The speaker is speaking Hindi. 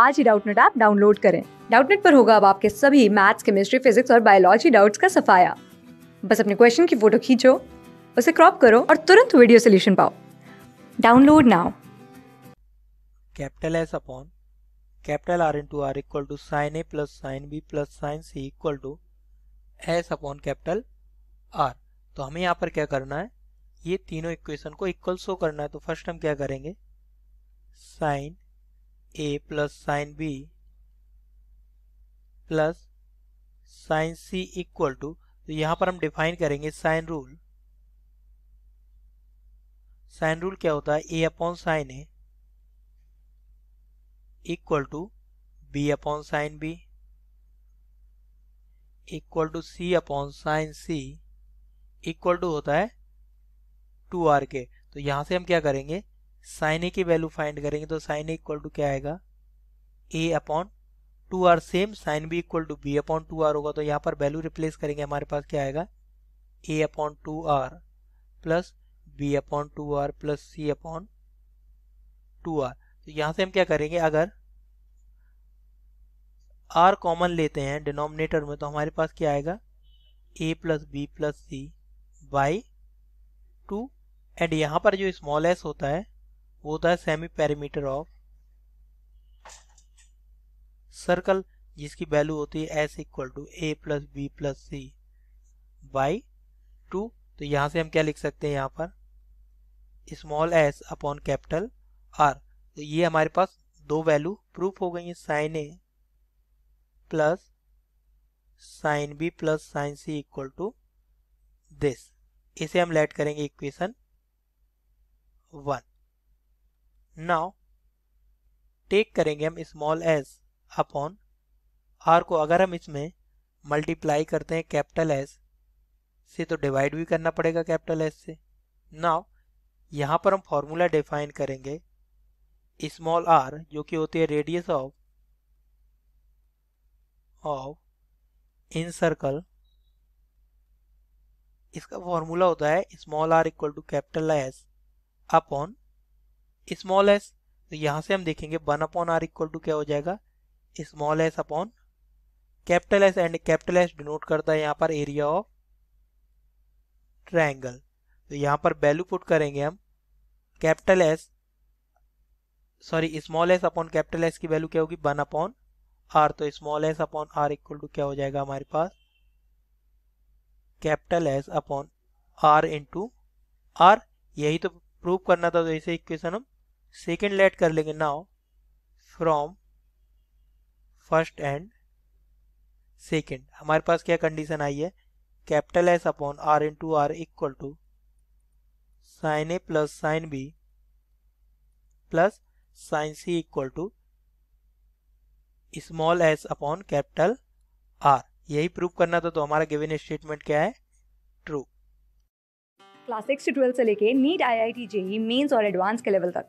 आज ही डाउटनेट ऐप डाउनलोड करें डाउटनेट पर होगा अब आपके सभी मैथ्स केमिस्ट्री फिजिक्स और बायोलॉजी डाउट्स का सफाया बस अपने क्वेश्चन की फोटो खींचो उसे क्रॉप करो और तुरंत वीडियो सोल्यूशन पाओ download now capital S upon capital R into R equal to sine A plus sine B plus sine C equal to S upon capital R तो हमें यहाँ पर क्या करना है ये तीनों इक्वेशन को इक्वल शो करना है तो फर्स्ट हम क्या करेंगे sine A plus sine B plus sine C equal to तो यहां पर हम डिफाइन करेंगे साइन रूल साइन रूल क्या होता है A upon sine A equal to B upon sine B equal to C upon sine C equal to होता है टू आर के तो यहां से हम क्या करेंगे साइन ए की वैल्यू फाइंड करेंगे तो साइन ए इक्वल टू क्या आएगा A upon two R same sine B equal to B upon two R होगा तो यहाँ पर वैल्यू रिप्लेस करेंगे हमारे पास क्या आएगा A upon two R plus B upon two R plus C upon two R तो यहाँ से हम क्या करेंगे अगर आर कॉमन लेते हैं डिनोमिनेटर में तो हमारे पास क्या आएगा A plus B plus C by two and यहाँ पर जो स्मॉल एस होता है वो होता है सेमी पैरामीटर ऑफ सर्कल जिसकी वैल्यू होती है S equal to A plus B plus C by two तो यहां से हम क्या लिख सकते हैं यहां पर small S upon capital R तो ये हमारे पास दो वैल्यू प्रूफ हो गई है sine A plus sine B plus sine C equal to this इसे हम लेट करेंगे इक्वेशन वन नाउ टेक करेंगे हम स्मॉल एस अपॉन आर को अगर हम इसमें मल्टीप्लाई करते हैं कैपिटल एस से तो डिवाइड भी करना पड़ेगा कैपिटल एस से नाउ यहाँ पर हम फॉर्मूला डिफाइन करेंगे स्मॉल आर जो कि होती है radius of of in circle इसका फॉर्मूला होता है small R equal to capital S upon small S तो यहां से हम देखेंगे one upon R equal to क्या हो जाएगा small S upon capital S and capital S denote करता है यहां पर एरिया ऑफ ट्रायंगल तो यहां पर वैल्यू पुट करेंगे हम capital S sorry small S upon capital S की वैल्यू क्या होगी वन अपॉन आर तो small S upon R equal to क्या हो जाएगा हमारे पास capital S upon R into R यही तो प्रूव करना था तो इसे इक्वेशन हम सेकेंड लेट कर लेंगे now from first and second हमारे पास क्या कंडीशन आई है capital S upon R into R equal to sine A plus sine B plus sine C equal to small S upon capital R यही प्रूव करना था तो हमारा गिवन स्टेटमेंट क्या है ट्रू क्लास सिक्स से ट्वेल्व से लेके NEET I I T JEE Mains और एडवांस के लेवल तक